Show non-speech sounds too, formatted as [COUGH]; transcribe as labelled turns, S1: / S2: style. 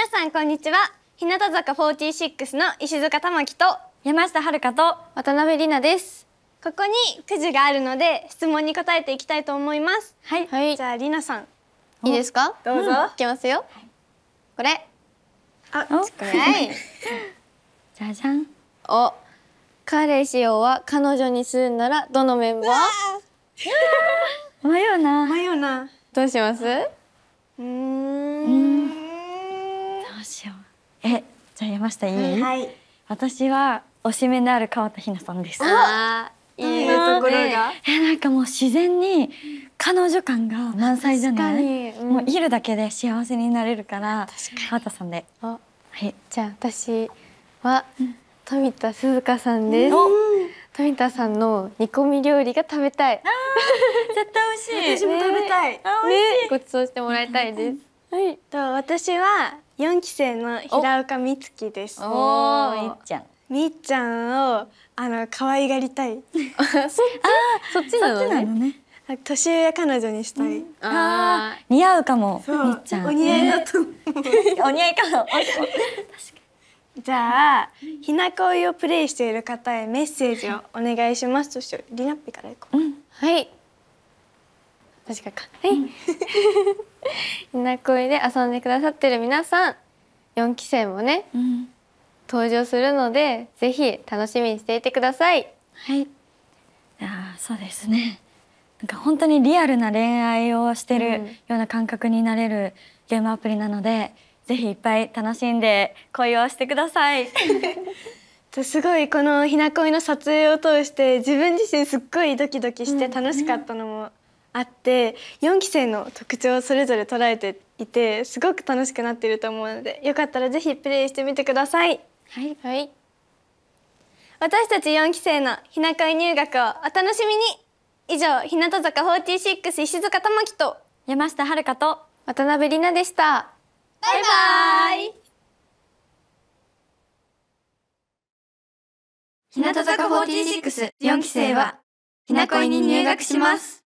S1: 皆さんこんにちは日向坂46の石塚玉樹と山下遥と渡辺里奈ですここにくじがあるので質問に答えていきたいと思いますはい、はい、じゃあ里奈さんいいですかどうぞ、うん、いきますよ、はい、これあ、近い [LAUGHS] じゃじゃんお彼氏をは彼女にするならどのメンバー [LAUGHS] 迷うな迷うなどうしますうん
S2: え、じゃあ山下いい、はい、私はおしめのある川田ひなさんです。あいいところが。え、なんかもう自然に彼女感が満載じゃない。うん、もういるだけで幸せになれるから、川田さんで。あはい。じゃあ私は富田鈴
S1: 香さんです。富田さんの煮込み料理が食べたい。
S2: 絶対美味しい。私も食べたい。ね、
S1: ごちそうしてもらいたいです。はい、と私は四期生の平岡美月です。おお、みっちゃん。みっちゃんをあの可愛がりたい。[LAUGHS] あ、そっちなのね。年上彼女にしたい。ああ、
S2: 似合うかも。みっちゃん。お似合いだと。[LAUGHS] お似合いかも。
S1: じゃあ、ひなこいをプレイしている方へメッセージをお願いします。そしてりなっピから行こう。はい。確かか。はい。[LAUGHS] な恋で遊んでくださってる皆さん4期生もね、うん、登場するのでぜひ楽
S2: しみにしていてください。はいあそうですねなんか本当にリアルな恋愛をしてるような感覚になれるゲームアプリなので、うん、ぜひいっぱい楽しんで恋をしてください。[LAUGHS] すごい
S1: この「ひな恋」の撮影を通して自分自身すっごいドキドキして楽しかったのもあって4期生の特徴をそれぞれ捉えていてすごく楽しくなっていると思うのでよかったらぜひプレイしてみてください。はい、はい、私たち4期生のひな会入学をお楽しみに以上日向坂46石塚玉樹と山下遥と渡辺里奈でした
S2: バイバイ日向坂464期生はひなこに入学します